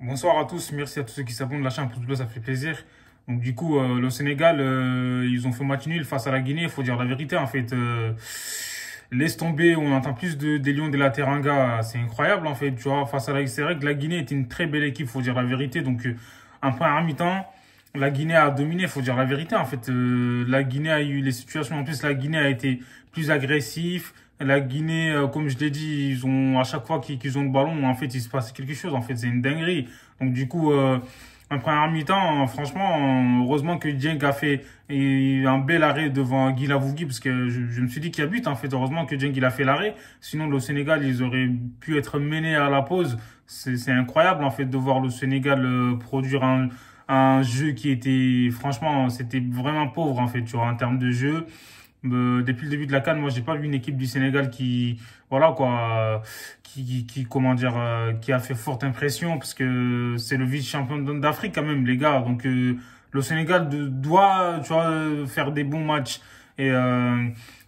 Bonsoir à tous, merci à tous ceux qui s'abonnent, lâchez un pouce bleu, ça fait plaisir. Donc du coup, euh, le Sénégal, euh, ils ont fait match nul face à la Guinée, il faut dire la vérité en fait. Euh, laisse tomber, on entend plus de, des Lions de la Teranga, c'est incroyable en fait, tu vois, face à la c'est la Guinée est une très belle équipe, faut dire la vérité. Donc en première mi-temps, la Guinée a dominé, il faut dire la vérité en fait. la Guinée a eu les situations, en plus la Guinée a été plus agressive. La Guinée, euh, comme je l'ai dit, ils ont à chaque fois qu'ils ont le ballon, en fait, il se passe quelque chose. En fait, c'est une dinguerie. Donc du coup, euh, en première mi-temps, euh, franchement, euh, heureusement que Djeng a fait un bel arrêt devant Guy parce que je, me suis dit qu'il y a but. En fait, heureusement que Djeng il a fait l'arrêt. Sinon, le Sénégal, ils auraient pu être menés à la pause. C'est incroyable en fait de voir le Sénégal produire un un jeu qui était franchement c'était vraiment pauvre en fait tu vois en termes de jeu euh, depuis le début de la Cannes, moi, j'ai pas vu une équipe du Sénégal qui, voilà quoi, qui, qui, comment dire, euh, qui a fait forte impression parce que c'est le vice-champion d'Afrique quand même, les gars. Donc euh, le Sénégal doit, tu vois, faire des bons matchs. Et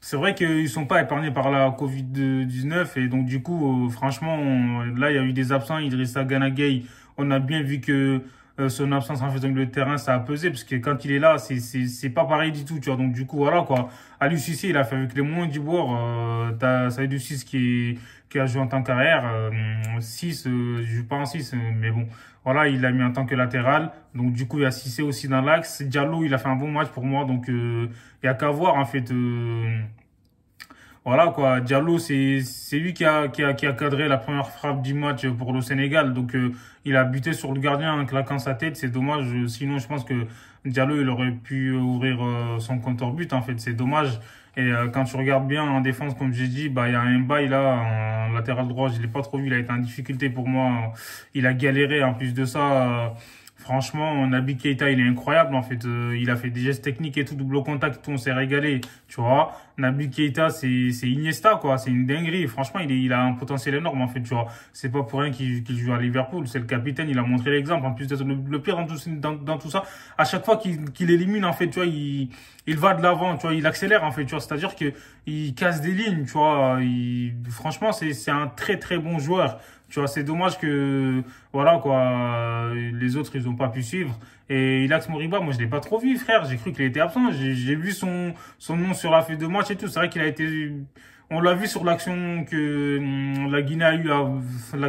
c'est vrai qu'ils sont pas épargnés par la Covid 19 et donc du coup, franchement, là, il y a eu des absents. Idrissa Ganagay, on a bien vu que euh, son absence en faisant le terrain, ça a pesé, parce que quand il est là, c'est pas pareil du tout, tu vois. Donc, du coup, voilà, quoi. À l'UCC, il a fait avec les moins du bord. Euh, T'as du 6 qui, est, qui a joué en tant qu'arrière. 6, euh, euh, je joue pas en 6, euh, mais bon. Voilà, il l'a mis en tant que latéral. Donc, du coup, il y a é aussi dans l'axe. Diallo, il a fait un bon match pour moi. Donc, il a qu'à voir, en fait voilà quoi, Diallo, c'est lui qui a, qui, a, qui a cadré la première frappe du match pour le Sénégal. Donc euh, il a buté sur le gardien en claquant sa tête, c'est dommage. Sinon, je pense que Diallo, il aurait pu ouvrir euh, son compteur but, en fait, c'est dommage. Et euh, quand tu regardes bien en défense, comme j'ai dit, bah il y a un bail là en latéral droit, je l'ai pas trop vu, il a été en difficulté pour moi. Il a galéré en plus de ça. Franchement, Nabi Keita, il est incroyable. En fait, euh, il a fait des gestes techniques et tout, double contact, tout, on s'est régalé. Tu vois, Nabi Keita, c'est Iniesta, quoi. C'est une dinguerie. Franchement, il, il a un potentiel énorme, en fait, tu vois. C'est pas pour rien qu'il joue à Liverpool. C'est le capitaine, il a montré l'exemple. En plus d'être le, pire dans, tout ça, à chaque fois qu'il élimine, en fait, tu vois, il, il va de l'avant, tu vois, il accélère, en fait, tu vois. C'est-à-dire que il casse des lignes, tu vois. Il, franchement, c'est un très, très bon joueur. Tu vois, c'est dommage que, voilà, quoi, les autres, ils ont pas pu suivre. Et Ilax Moriba, moi je l'ai pas trop vu, frère. J'ai cru qu'il était absent. J'ai vu son, son nom sur la feuille de match et tout. C'est vrai qu'il a été. On l'a vu sur l'action que hum, la Guinée a eu,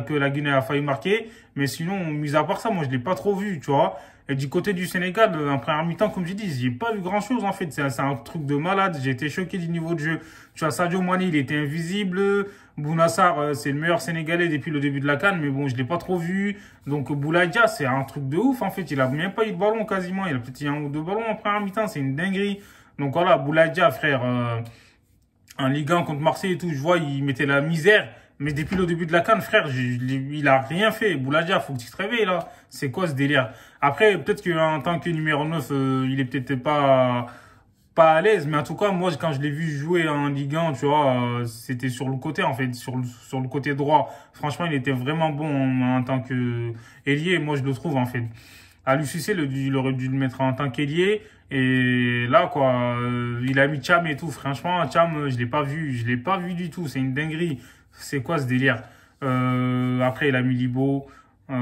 que la Guinée a failli marquer. Mais sinon, mis à part ça, moi je l'ai pas trop vu, tu vois. Et du côté du Sénégal, après première mi-temps, comme je dis, j'ai pas vu grand-chose en fait. C'est un, truc de malade. J'ai été choqué du niveau de jeu. Tu vois, Sadio Mane, il était invisible. Bounassar, euh, c'est le meilleur Sénégalais depuis le début de la Cannes, mais bon, je l'ai pas trop vu. Donc Boulaïdia, c'est un truc de ouf en fait. Il a même pas eu de quasiment. Il a petit un ou deux ballons en première mi-temps. C'est une dinguerie. Donc voilà, Bouladia, frère, euh, en Ligue 1 contre Marseille et tout, je vois, il mettait la misère. Mais depuis le début de la canne, frère, il a rien fait. Bouladia, faut que tu te réveilles, là. C'est quoi ce délire Après, peut-être qu'en tant que numéro 9, euh, il est peut-être pas pas à l'aise. Mais en tout cas, moi, quand je l'ai vu jouer en Ligue 1, tu vois, euh, c'était sur le côté, en fait, sur le, sur le côté droit. Franchement, il était vraiment bon en, en tant que ailier. Moi, je le trouve, en fait à l'UCC, il aurait dû le mettre en tant qu'ailier. Et là, quoi, euh, il a mis Cham et tout. Franchement, Cham, je l'ai pas vu. Je l'ai pas vu du tout. C'est une dinguerie. C'est quoi ce délire euh, Après, il a mis Libo en,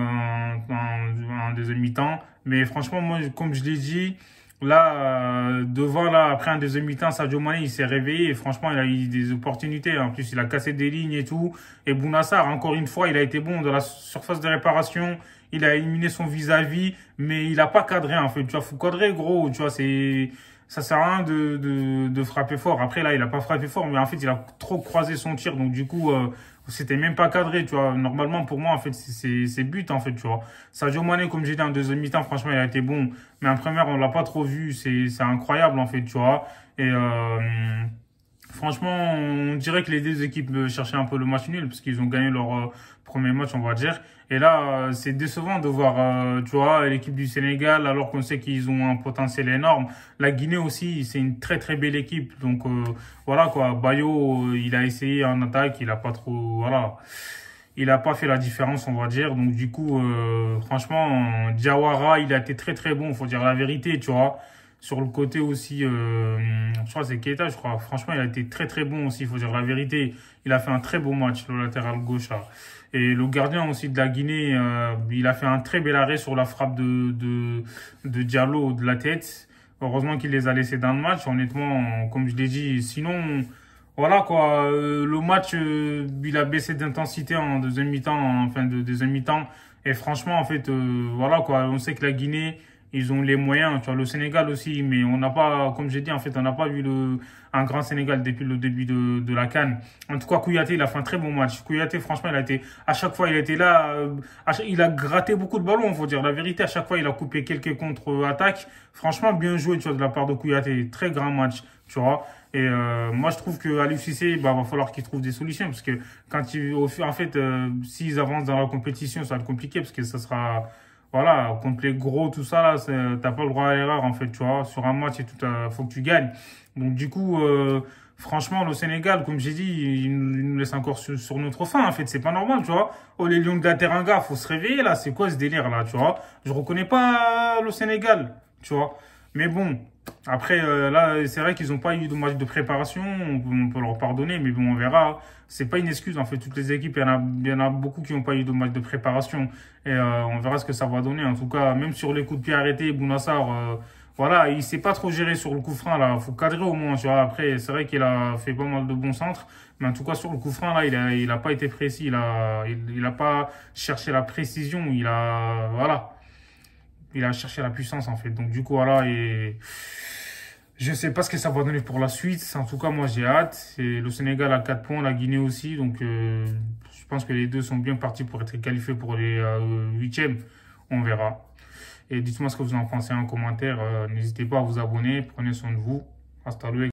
en, deuxième mi-temps. Mais franchement, moi, comme je l'ai dit, Là, euh, devant, là, après un deuxième mi-temps, Sadio Mane il s'est réveillé. Et franchement, il a eu des opportunités. En plus, il a cassé des lignes et tout. Et Bounassar, encore une fois, il a été bon dans la surface de réparation. Il a éliminé son vis-à-vis, mais il n'a pas cadré, en fait. Tu vois, faut cadrer, gros. Tu vois, c'est, ça sert à rien de, de, de, frapper fort. Après, là, il a pas frappé fort, mais en fait, il a trop croisé son tir. Donc, du coup, euh, c'était même pas cadré, tu vois. Normalement, pour moi, en fait, c'est but, en fait, tu vois. Sadio Mane, comme j'ai dit en deuxième mi-temps, franchement, il a été bon. Mais en première, on l'a pas trop vu. C'est incroyable, en fait, tu vois. Et... Euh, Franchement, on dirait que les deux équipes euh, cherchaient un peu le match nul parce qu'ils ont gagné leur euh, premier match, on va dire. Et là, euh, c'est décevant de voir, tu vois, l'équipe du Sénégal, alors qu'on sait qu'ils ont un potentiel énorme. La Guinée aussi, c'est une très très belle équipe. Donc voilà quoi, Bayo, il a essayé en attaque, il a pas trop, voilà, il a pas fait la différence, on va dire. Donc du coup, franchement, Diawara, il a été très très bon, faut dire la vérité, tu vois. Sur le côté aussi, euh, je crois c'est Keita, je crois. Franchement, il a été très très bon aussi, il faut dire la vérité. Il a fait un très beau match, le latéral gauche. Et le gardien aussi de la Guinée, euh, il a fait un très bel arrêt sur la frappe de, de, de Diallo de la tête. Heureusement qu'il les a laissés dans le match. Honnêtement, comme je l'ai dit, sinon, voilà quoi. Euh, le match, il a baissé d'intensité en deuxième mi-temps, en fin de deuxième mi-temps. Et franchement, en fait, voilà quoi. On sait que la Guinée, ils ont les moyens. Tu vois, le Sénégal aussi, mais on n'a pas, comme j'ai dit, en fait, on n'a pas vu le, un grand Sénégal depuis le début de, de la Cannes. En tout cas, Kouyaté, il a fait un très bon match. Kouyaté, franchement, il a été, à chaque fois, il a été là, euh, il a gratté beaucoup de ballons, faut dire la vérité. À chaque fois, il a coupé quelques contre-attaques. Franchement, bien joué, tu vois, de la part de Kouyaté. Très grand match, tu vois. Et euh, moi, je trouve que à l'UCC, bah, va falloir qu'ils trouvent des solutions parce que quand ils, en fait, euh, s'ils avancent dans la compétition, ça va être compliqué parce que ça sera, voilà, contre les gros, tout ça, là, t'as pas le droit à l'erreur, en fait, tu vois. Sur un match, tout, faut que tu gagnes. Donc, du coup, euh, franchement, le Sénégal, comme j'ai dit, il, nous laisse encore sur, notre fin, en fait. C'est pas normal, tu vois. Oh, les Lions de la Teranga, faut se réveiller, là. C'est quoi ce délire, là, tu vois. Je reconnais pas le Sénégal, tu vois. Mais bon, après, euh, là, c'est vrai qu'ils n'ont pas eu de match de préparation. On peut, leur pardonner, mais bon, on verra. C'est pas une excuse. En fait, toutes les équipes, il y, en a, y en a beaucoup qui n'ont pas eu de match de préparation. Et euh, on verra ce que ça va donner. En tout cas, même sur les coups de pied arrêtés, Bounassar, euh, voilà, il s'est pas trop géré sur le coup franc. Là, faut cadrer au moins. Tu vois. Après, c'est vrai qu'il a fait pas mal de bons centres, mais en tout cas sur le coup franc, là, il n'a il a pas été précis. Il n'a il a pas cherché la précision. Il a, voilà il a cherché la puissance en fait. Donc du coup voilà et je sais pas ce que ça va donner pour la suite. En tout cas moi j'ai hâte. c'est le Sénégal à quatre points, la Guinée aussi. Donc euh, je pense que les deux sont bien partis pour être qualifiés pour les euh, huitièmes. On verra. Et dites-moi ce que vous en pensez en commentaire. Euh, n'hésitez pas à vous abonner. Prenez soin de vous. Hasta luego.